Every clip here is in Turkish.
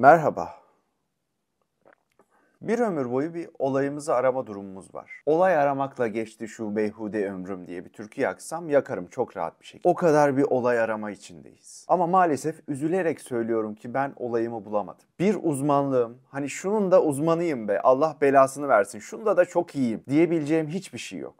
Merhaba. Bir ömür boyu bir olayımızı arama durumumuz var. Olay aramakla geçti şu beyhude ömrüm diye bir türkü yaksam yakarım çok rahat bir şekilde. O kadar bir olay arama içindeyiz. Ama maalesef üzülerek söylüyorum ki ben olayımı bulamadım. Bir uzmanlığım, hani şunun da uzmanıyım be Allah belasını versin, şunda da çok iyiyim diyebileceğim hiçbir şey yok.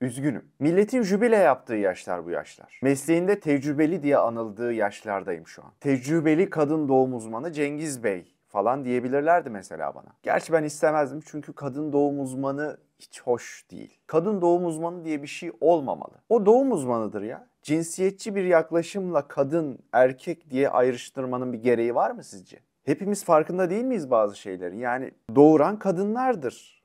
Üzgünüm. Milletin jübile yaptığı yaşlar bu yaşlar. Mesleğinde tecrübeli diye anıldığı yaşlardayım şu an. Tecrübeli kadın doğum uzmanı Cengiz Bey falan diyebilirlerdi mesela bana. Gerçi ben istemezdim çünkü kadın doğum uzmanı hiç hoş değil. Kadın doğum uzmanı diye bir şey olmamalı. O doğum uzmanıdır ya. Cinsiyetçi bir yaklaşımla kadın, erkek diye ayrıştırmanın bir gereği var mı sizce? Hepimiz farkında değil miyiz bazı şeylerin? Yani doğuran kadınlardır.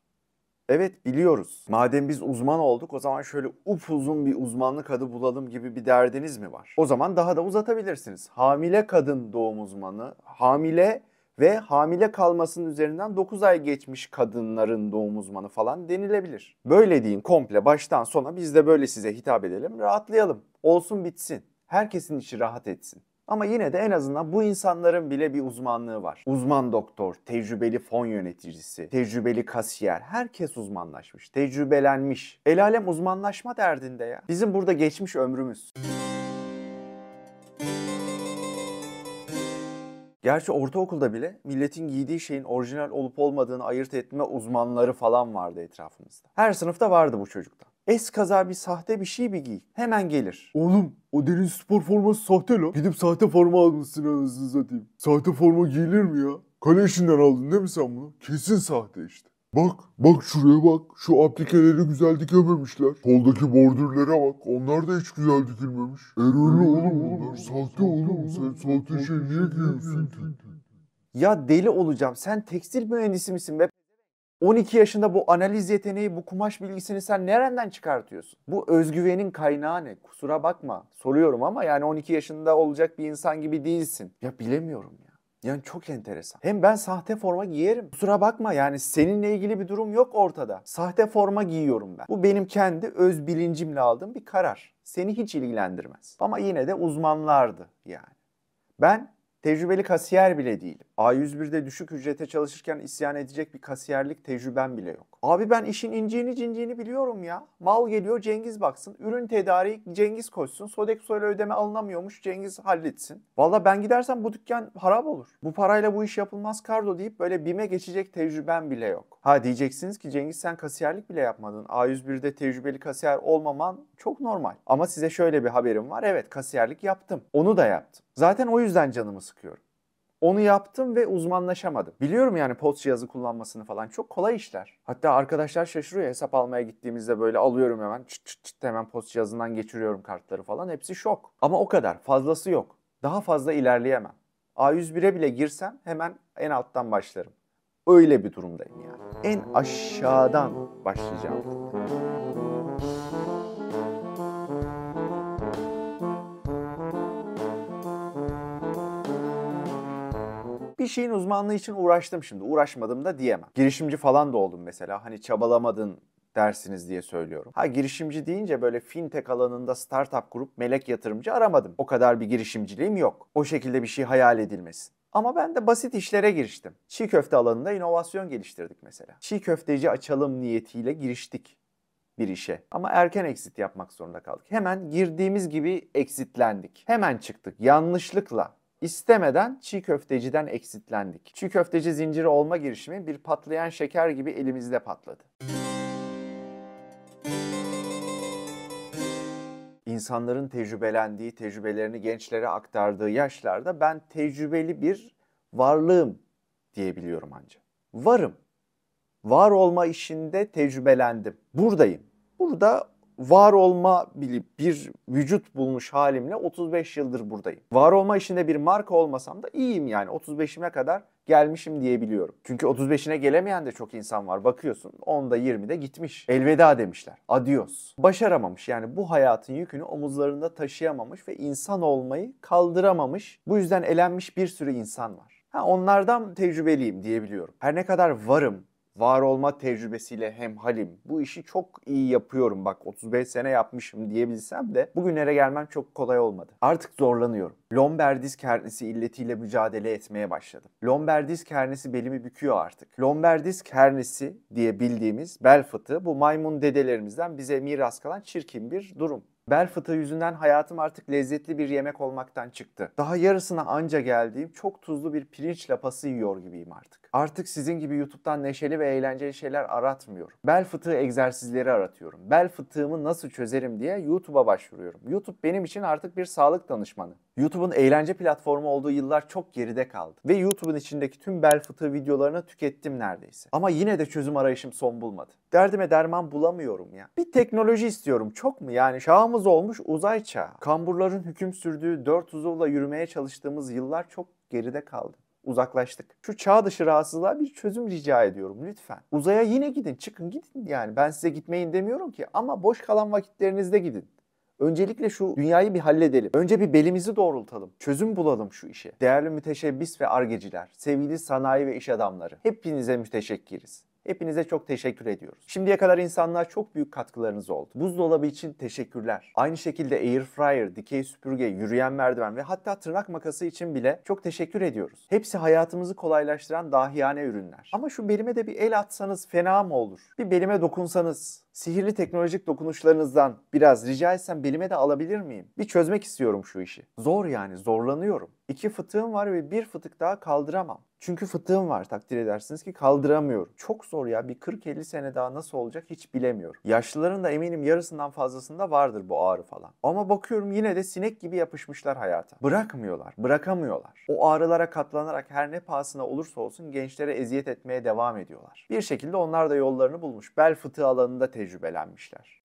Evet biliyoruz. Madem biz uzman olduk o zaman şöyle upuzun bir uzmanlık adı bulalım gibi bir derdiniz mi var? O zaman daha da uzatabilirsiniz. Hamile kadın doğum uzmanı, hamile ve hamile kalmasının üzerinden 9 ay geçmiş kadınların doğum uzmanı falan denilebilir. Böyle deyin komple baştan sona biz de böyle size hitap edelim, rahatlayalım. Olsun bitsin. Herkesin işi rahat etsin. Ama yine de en azından bu insanların bile bir uzmanlığı var. Uzman doktor, tecrübeli fon yöneticisi, tecrübeli kasiyer herkes uzmanlaşmış, tecrübelenmiş. El alem uzmanlaşma derdinde ya. Bizim burada geçmiş ömrümüz. Gerçi ortaokulda bile milletin giydiği şeyin orijinal olup olmadığını ayırt etme uzmanları falan vardı etrafımızda. Her sınıfta vardı bu çocuktan. Es kaza bir sahte bir şey bir giy. Hemen gelir. Oğlum o deniz spor forması sahte lan. Gidip sahte forma almışsın anasını satayım. Sahte forma giyilir mi ya? Kale işinden aldın değil mi sen bunu? Kesin sahte işte. Bak, bak şuraya bak. Şu aplikeleri güzel dikememişler. Koldaki bordürlere bak. Onlar da hiç güzel dikilmemiş. Erolü oğlum bunlar. Sahte oğlum. Sen sahte şey niye giyiyorsun ki? Ya deli olacağım. Sen tekstil mühendisi misin be? 12 yaşında bu analiz yeteneği, bu kumaş bilgisini sen nereden çıkartıyorsun? Bu özgüvenin kaynağı ne? Kusura bakma soruyorum ama yani 12 yaşında olacak bir insan gibi değilsin. Ya bilemiyorum ya. Yani çok enteresan. Hem ben sahte forma giyerim. Kusura bakma yani seninle ilgili bir durum yok ortada. Sahte forma giyiyorum ben. Bu benim kendi öz bilincimle aldığım bir karar. Seni hiç ilgilendirmez. Ama yine de uzmanlardı yani. Ben Tecrübeli kasiyer bile değil. A101'de düşük ücrete çalışırken isyan edecek bir kasiyerlik tecrübem bile yok. Abi ben işin inciğini cinciğini biliyorum ya. Mal geliyor Cengiz baksın. Ürün tedariği Cengiz koşsun. Sodexo ile ödeme alınamıyormuş Cengiz halletsin. Valla ben gidersem bu dükkan harap olur. Bu parayla bu iş yapılmaz kardo deyip böyle bime geçecek tecrübem bile yok. Ha diyeceksiniz ki Cengiz sen kasiyerlik bile yapmadın. A101'de tecrübeli kasiyer olmaman çok normal. Ama size şöyle bir haberim var. Evet kasiyerlik yaptım. Onu da yaptım. Zaten o yüzden canımı sıkıyorum. Onu yaptım ve uzmanlaşamadım. Biliyorum yani post cihazı kullanmasını falan. Çok kolay işler. Hatta arkadaşlar şaşırıyor hesap almaya gittiğimizde böyle alıyorum hemen çıt çıt çıt hemen post cihazından geçiriyorum kartları falan. Hepsi şok. Ama o kadar. Fazlası yok. Daha fazla ilerleyemem. A101'e bile girsem hemen en alttan başlarım. Öyle bir durumdayım yani. En aşağıdan başlayacağım. bir şeyin uzmanlığı için uğraştım şimdi. Uğraşmadım da diyemem. Girişimci falan da oldum mesela. Hani çabalamadın dersiniz diye söylüyorum. Ha girişimci deyince böyle fintech alanında startup kurup melek yatırımcı aramadım. O kadar bir girişimciliğim yok. O şekilde bir şey hayal edilmesin. Ama ben de basit işlere giriştim. Çiğ köfte alanında inovasyon geliştirdik mesela. Çiğ köfteci açalım niyetiyle giriştik bir işe. Ama erken exit yapmak zorunda kaldık. Hemen girdiğimiz gibi exitlendik. Hemen çıktık yanlışlıkla. İstemeden çiğ köfteciden eksitlendik. Çiğ köfteci zinciri olma girişimi bir patlayan şeker gibi elimizde patladı. İnsanların tecrübelendiği, tecrübelerini gençlere aktardığı yaşlarda ben tecrübeli bir varlığım diyebiliyorum anca. Varım. Var olma işinde tecrübelendim. Buradayım. Burada var olma bilip bir vücut bulmuş halimle 35 yıldır buradayım. Var olma işinde bir marka olmasam da iyiyim yani 35'ime kadar gelmişim diyebiliyorum. Çünkü 35'ine gelemeyen de çok insan var. Bakıyorsun 10'da 20'de gitmiş. Elveda demişler. Adios. Başaramamış yani bu hayatın yükünü omuzlarında taşıyamamış ve insan olmayı kaldıramamış. Bu yüzden elenmiş bir sürü insan var. Ha, onlardan tecrübeliyim diyebiliyorum. Her ne kadar varım, var olma tecrübesiyle hem halim. Bu işi çok iyi yapıyorum bak 35 sene yapmışım diyebilsem de bugünlere gelmem çok kolay olmadı. Artık zorlanıyorum lomber diz kernesi illetiyle mücadele etmeye başladım. Lomber diz kernesi belimi büküyor artık. Lomber diz kernesi diye bildiğimiz bel fıtığı bu maymun dedelerimizden bize miras kalan çirkin bir durum. Bel fıtığı yüzünden hayatım artık lezzetli bir yemek olmaktan çıktı. Daha yarısına anca geldiğim çok tuzlu bir pirinç lapası yiyor gibiyim artık. Artık sizin gibi YouTube'dan neşeli ve eğlenceli şeyler aratmıyorum. Bel fıtığı egzersizleri aratıyorum. Bel fıtığımı nasıl çözerim diye YouTube'a başvuruyorum. YouTube benim için artık bir sağlık danışmanı. YouTube'un eğlence platformu olduğu yıllar çok geride kaldı ve YouTube'un içindeki tüm bel fıtığı videolarını tükettim neredeyse. Ama yine de çözüm arayışım son bulmadı. Derdime derman bulamıyorum ya. Bir teknoloji istiyorum çok mu yani çağımız olmuş uzay çağı. Kamburların hüküm sürdüğü dört uzuvla yürümeye çalıştığımız yıllar çok geride kaldı uzaklaştık. Şu çağ dışı rahatsızlığa bir çözüm rica ediyorum lütfen. Uzaya yine gidin, çıkın gidin yani. Ben size gitmeyin demiyorum ki ama boş kalan vakitlerinizde gidin. Öncelikle şu dünyayı bir halledelim. Önce bir belimizi doğrultalım. Çözüm bulalım şu işe. Değerli müteşebbis ve argeciler, sevgili sanayi ve iş adamları. Hepinize müteşekkiriz. Hepinize çok teşekkür ediyoruz. Şimdiye kadar insanlığa çok büyük katkılarınız oldu. Buzdolabı için teşekkürler. Aynı şekilde air fryer, dikey süpürge, yürüyen merdiven ve hatta tırnak makası için bile çok teşekkür ediyoruz. Hepsi hayatımızı kolaylaştıran dahiyane ürünler. Ama şu belime de bir el atsanız fena mı olur? Bir belime dokunsanız sihirli teknolojik dokunuşlarınızdan biraz rica etsem belime de alabilir miyim? Bir çözmek istiyorum şu işi. Zor yani zorlanıyorum. İki fıtığım var ve bir fıtık daha kaldıramam. Çünkü fıtığım var takdir edersiniz ki kaldıramıyorum. Çok zor ya bir 40-50 sene daha nasıl olacak hiç bilemiyorum. Yaşlıların da eminim yarısından fazlasında vardır bu ağrı falan. Ama bakıyorum yine de sinek gibi yapışmışlar hayata. Bırakmıyorlar, bırakamıyorlar. O ağrılara katlanarak her ne pahasına olursa olsun gençlere eziyet etmeye devam ediyorlar. Bir şekilde onlar da yollarını bulmuş. Bel fıtığı alanında tecrübe tecrübelenmişler.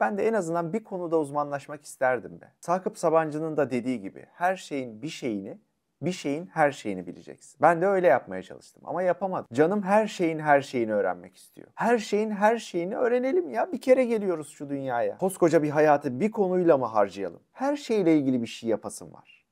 Ben de en azından bir konuda uzmanlaşmak isterdim de. Sakıp Sabancı'nın da dediği gibi her şeyin bir şeyini bir şeyin her şeyini bileceksin. Ben de öyle yapmaya çalıştım ama yapamadım. Canım her şeyin her şeyini öğrenmek istiyor. Her şeyin her şeyini öğrenelim ya. Bir kere geliyoruz şu dünyaya. Koskoca bir hayatı bir konuyla mı harcayalım? Her şeyle ilgili bir şey yapasım var.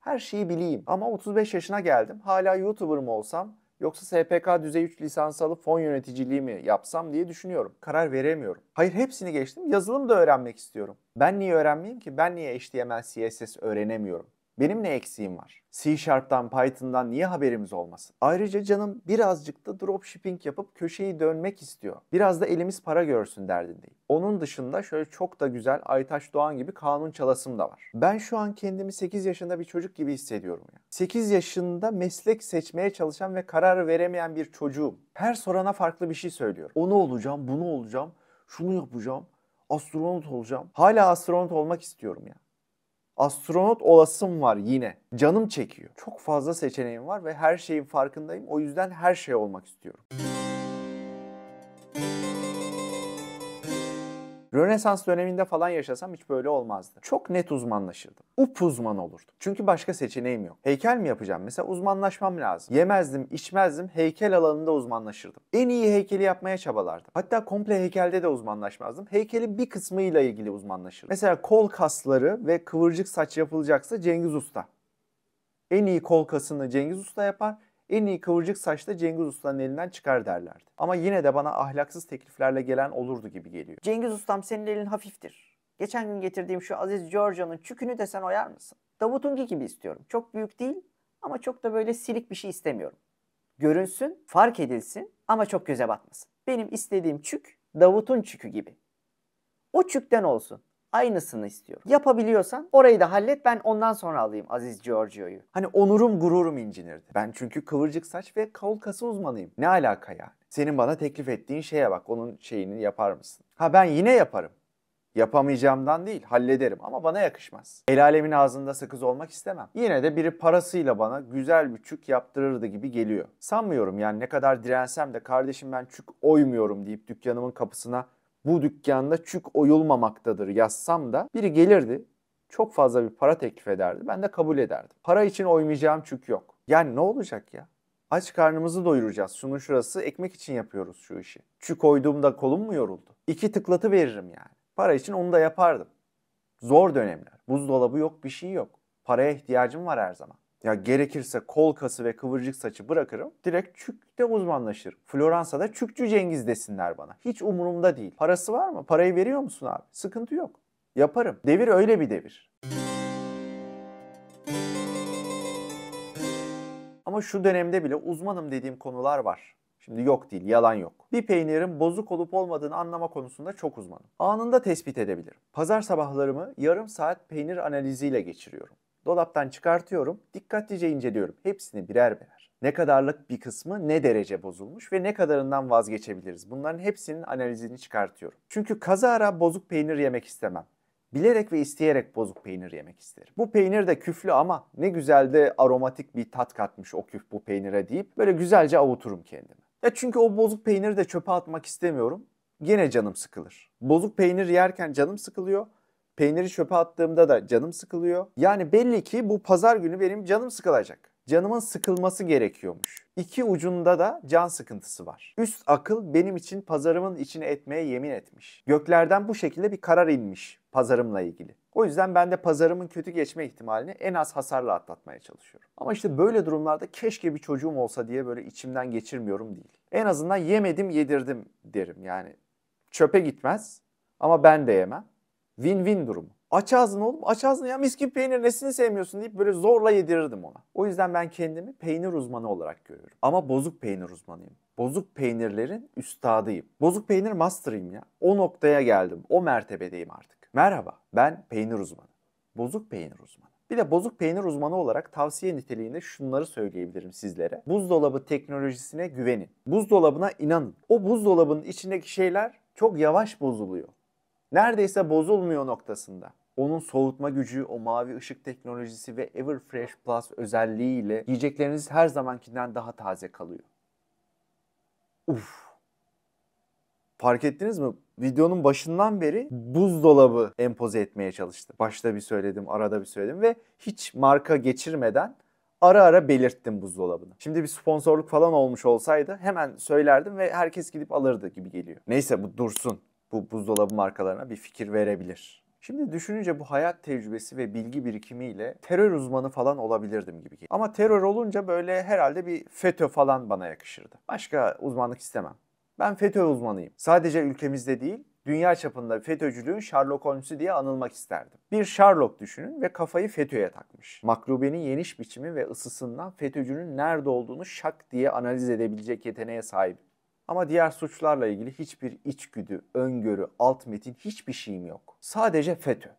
Her şeyi bileyim. Ama 35 yaşına geldim. Hala YouTuber mı olsam Yoksa SPK düzey 3 lisans alıp fon yöneticiliği mi yapsam diye düşünüyorum. Karar veremiyorum. Hayır hepsini geçtim. Yazılım da öğrenmek istiyorum. Ben niye öğrenmeyeyim ki? Ben niye HTML, CSS öğrenemiyorum? Benim ne eksiğim var? C Sharp'tan, Python'dan niye haberimiz olmasın? Ayrıca canım birazcık da dropshipping yapıp köşeyi dönmek istiyor. Biraz da elimiz para görsün derdindeyim. Onun dışında şöyle çok da güzel Aytaş Doğan gibi kanun çalasım da var. Ben şu an kendimi 8 yaşında bir çocuk gibi hissediyorum ya. 8 yaşında meslek seçmeye çalışan ve karar veremeyen bir çocuğum. Her sorana farklı bir şey söylüyorum. Onu olacağım, bunu olacağım, şunu yapacağım, astronot olacağım. Hala astronot olmak istiyorum ya. Astronot olasım var yine. Canım çekiyor. Çok fazla seçeneğim var ve her şeyin farkındayım. O yüzden her şey olmak istiyorum. Rönesans döneminde falan yaşasam hiç böyle olmazdı. Çok net uzmanlaşırdım. Up uzman olurdum. Çünkü başka seçeneğim yok. Heykel mi yapacağım? Mesela uzmanlaşmam lazım. Yemezdim, içmezdim. Heykel alanında uzmanlaşırdım. En iyi heykeli yapmaya çabalardım. Hatta komple heykelde de uzmanlaşmazdım. Heykelin bir kısmıyla ilgili uzmanlaşırdım. Mesela kol kasları ve kıvırcık saç yapılacaksa Cengiz Usta. En iyi kol kasını Cengiz Usta yapar en iyi kıvırcık saç da Cengiz Usta'nın elinden çıkar derlerdi. Ama yine de bana ahlaksız tekliflerle gelen olurdu gibi geliyor. Cengiz Ustam senin elin hafiftir. Geçen gün getirdiğim şu Aziz Giorgio'nun çükünü de sen oyar mısın? Davut'unki gibi istiyorum. Çok büyük değil ama çok da böyle silik bir şey istemiyorum. Görünsün, fark edilsin ama çok göze batmasın. Benim istediğim çük Davut'un çükü gibi. O çükten olsun. Aynısını istiyorum. Yapabiliyorsan orayı da hallet ben ondan sonra alayım Aziz Giorgio'yu. Hani onurum gururum incinirdi. Ben çünkü kıvırcık saç ve kavul kası uzmanıyım. Ne alaka yani? Senin bana teklif ettiğin şeye bak onun şeyini yapar mısın? Ha ben yine yaparım. Yapamayacağımdan değil, hallederim ama bana yakışmaz. El alemin ağzında sakız olmak istemem. Yine de biri parasıyla bana güzel bir çük yaptırırdı gibi geliyor. Sanmıyorum yani ne kadar dirensem de kardeşim ben çük oymuyorum deyip dükkanımın kapısına bu dükkanda çük oyulmamaktadır yazsam da biri gelirdi çok fazla bir para teklif ederdi. Ben de kabul ederdim. Para için oymayacağım çük yok. Yani ne olacak ya? Aç karnımızı doyuracağız. Şunun şurası ekmek için yapıyoruz şu işi. Çük koyduğumda kolum mu yoruldu? İki tıklatı veririm yani. Para için onu da yapardım. Zor dönemler. Buzdolabı yok, bir şey yok. Paraya ihtiyacım var her zaman. Ya gerekirse kol kası ve kıvırcık saçı bırakırım. Direkt çükte uzmanlaşır. Floransa'da çükçü Cengiz desinler bana. Hiç umurumda değil. Parası var mı? Parayı veriyor musun abi? Sıkıntı yok. Yaparım. Devir öyle bir devir. Ama şu dönemde bile uzmanım dediğim konular var. Şimdi yok değil, yalan yok. Bir peynirin bozuk olup olmadığını anlama konusunda çok uzmanım. Anında tespit edebilirim. Pazar sabahlarımı yarım saat peynir analiziyle geçiriyorum. Dolaptan çıkartıyorum, dikkatlice inceliyorum. Hepsini birer birer. Ne kadarlık bir kısmı ne derece bozulmuş ve ne kadarından vazgeçebiliriz. Bunların hepsinin analizini çıkartıyorum. Çünkü kazara bozuk peynir yemek istemem. Bilerek ve isteyerek bozuk peynir yemek isterim. Bu peynir de küflü ama ne güzel de aromatik bir tat katmış o küf bu peynire deyip böyle güzelce avuturum kendimi. Ya çünkü o bozuk peyniri de çöpe atmak istemiyorum. Yine canım sıkılır. Bozuk peynir yerken canım sıkılıyor Peyniri çöpe attığımda da canım sıkılıyor. Yani belli ki bu pazar günü benim canım sıkılacak canımın sıkılması gerekiyormuş. İki ucunda da can sıkıntısı var. Üst akıl benim için pazarımın içine etmeye yemin etmiş. Göklerden bu şekilde bir karar inmiş pazarımla ilgili. O yüzden ben de pazarımın kötü geçme ihtimalini en az hasarla atlatmaya çalışıyorum. Ama işte böyle durumlarda keşke bir çocuğum olsa diye böyle içimden geçirmiyorum değil. En azından yemedim yedirdim derim yani. Çöpe gitmez ama ben de yemem. Win-win durumu. Aç ağzını oğlum aç ağzını ya mis gibi peynir nesini sevmiyorsun deyip böyle zorla yedirirdim ona. O yüzden ben kendimi peynir uzmanı olarak görüyorum. Ama bozuk peynir uzmanıyım. Bozuk peynirlerin üstadıyım. Bozuk peynir master'ıyım ya. O noktaya geldim. O mertebedeyim artık. Merhaba ben peynir uzmanı. Bozuk peynir uzmanı. Bir de bozuk peynir uzmanı olarak tavsiye niteliğinde şunları söyleyebilirim sizlere. Buzdolabı teknolojisine güvenin. Buzdolabına inanın. O buzdolabının içindeki şeyler çok yavaş bozuluyor neredeyse bozulmuyor noktasında. Onun soğutma gücü, o mavi ışık teknolojisi ve Everfresh Plus özelliğiyle yiyecekleriniz her zamankinden daha taze kalıyor. Uf. Fark ettiniz mi? Videonun başından beri buzdolabı empoze etmeye çalıştım. Başta bir söyledim, arada bir söyledim ve hiç marka geçirmeden ara ara belirttim buzdolabını. Şimdi bir sponsorluk falan olmuş olsaydı hemen söylerdim ve herkes gidip alırdı gibi geliyor. Neyse bu dursun bu buzdolabı markalarına bir fikir verebilir. Şimdi düşününce bu hayat tecrübesi ve bilgi birikimiyle terör uzmanı falan olabilirdim gibi geliyor. Ama terör olunca böyle herhalde bir FETÖ falan bana yakışırdı. Başka uzmanlık istemem. Ben FETÖ uzmanıyım. Sadece ülkemizde değil, dünya çapında FETÖ'cülüğün Sherlock Holmes'u diye anılmak isterdim. Bir Sherlock düşünün ve kafayı FETÖ'ye takmış. Maklubenin yeniş biçimi ve ısısından FETÖ'cünün nerede olduğunu şak diye analiz edebilecek yeteneğe sahip ama diğer suçlarla ilgili hiçbir içgüdü, öngörü, alt metin hiçbir şeyim yok. Sadece FETÖ.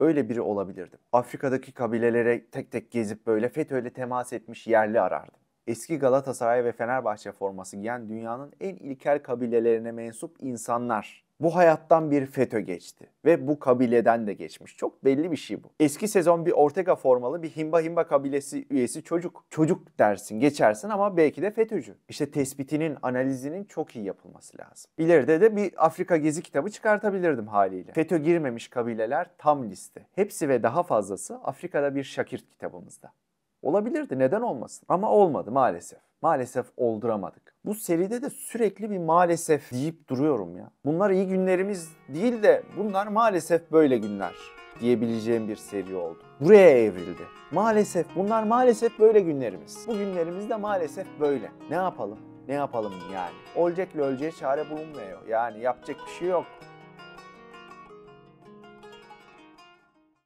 Öyle biri olabilirdim. Afrika'daki kabilelere tek tek gezip böyle FETÖ'yle temas etmiş yerli arardım eski Galatasaray ve Fenerbahçe forması giyen dünyanın en ilkel kabilelerine mensup insanlar bu hayattan bir FETÖ geçti ve bu kabileden de geçmiş. Çok belli bir şey bu. Eski sezon bir Ortega formalı bir Himba Himba kabilesi üyesi çocuk. Çocuk dersin geçersin ama belki de FETÖ'cü. İşte tespitinin, analizinin çok iyi yapılması lazım. İleride de bir Afrika gezi kitabı çıkartabilirdim haliyle. FETÖ girmemiş kabileler tam liste. Hepsi ve daha fazlası Afrika'da bir Şakirt kitabımızda. Olabilirdi neden olmasın ama olmadı maalesef. Maalesef olduramadık. Bu seride de sürekli bir maalesef deyip duruyorum ya. Bunlar iyi günlerimiz değil de bunlar maalesef böyle günler diyebileceğim bir seri oldu. Buraya evrildi. Maalesef bunlar maalesef böyle günlerimiz. Bu günlerimiz de maalesef böyle. Ne yapalım? Ne yapalım yani? Olacak öleceğe çare bulunmuyor. Yani yapacak bir şey yok.